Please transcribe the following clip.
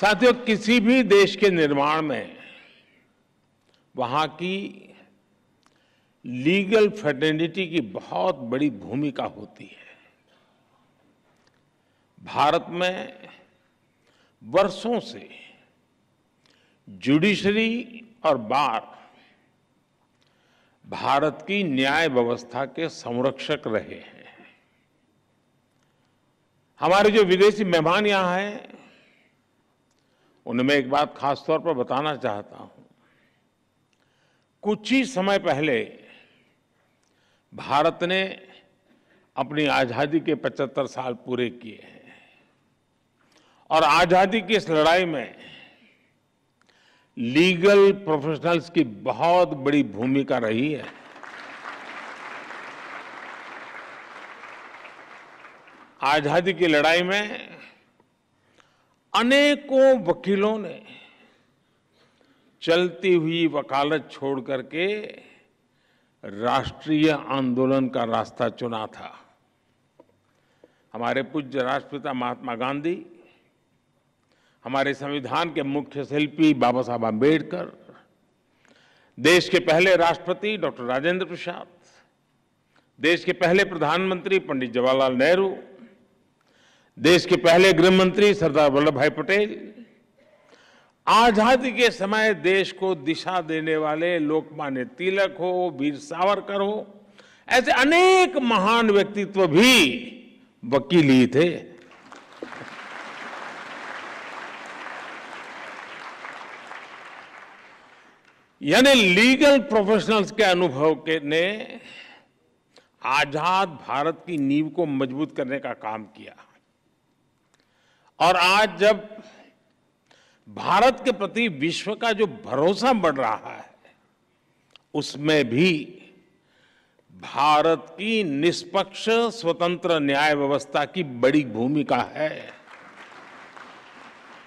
साथियों किसी भी देश के निर्माण में वहां की लीगल फेटर्निटी की बहुत बड़ी भूमिका होती है भारत में वर्षों से जुडिशरी और बार भारत की न्याय व्यवस्था के संरक्षक रहे हैं हमारे जो विदेशी मेहमान यहां हैं उन्हें मैं एक बात खास तौर पर बताना चाहता हूं कुछ ही समय पहले भारत ने अपनी आज़ादी के 75 साल पूरे किए हैं और आज़ादी की इस लड़ाई में लीगल प्रोफेशनल्स की बहुत बड़ी भूमिका रही है आज़ादी की लड़ाई में अनेकों वकीलों ने चलती हुई वकालत छोड़ करके राष्ट्रीय आंदोलन का रास्ता चुना था हमारे पूज्य राष्ट्रपिता महात्मा गांधी हमारे संविधान के मुख्य शिल्पी बाबा साहब अम्बेडकर देश के पहले राष्ट्रपति डॉक्टर राजेंद्र प्रसाद देश के पहले प्रधानमंत्री पंडित जवाहरलाल नेहरू देश के पहले गृह मंत्री सरदार वल्लभ भाई पटेल आजादी के समय देश को दिशा देने वाले लोकमान्य तिलक हो वीर सावरकर हो ऐसे अनेक महान व्यक्तित्व भी वकील ही थे यानी लीगल प्रोफेशनल्स के अनुभव के ने आजाद भारत की नींव को मजबूत करने का काम किया और आज जब भारत के प्रति विश्व का जो भरोसा बढ़ रहा है उसमें भी भारत की निष्पक्ष स्वतंत्र न्याय व्यवस्था की बड़ी भूमिका है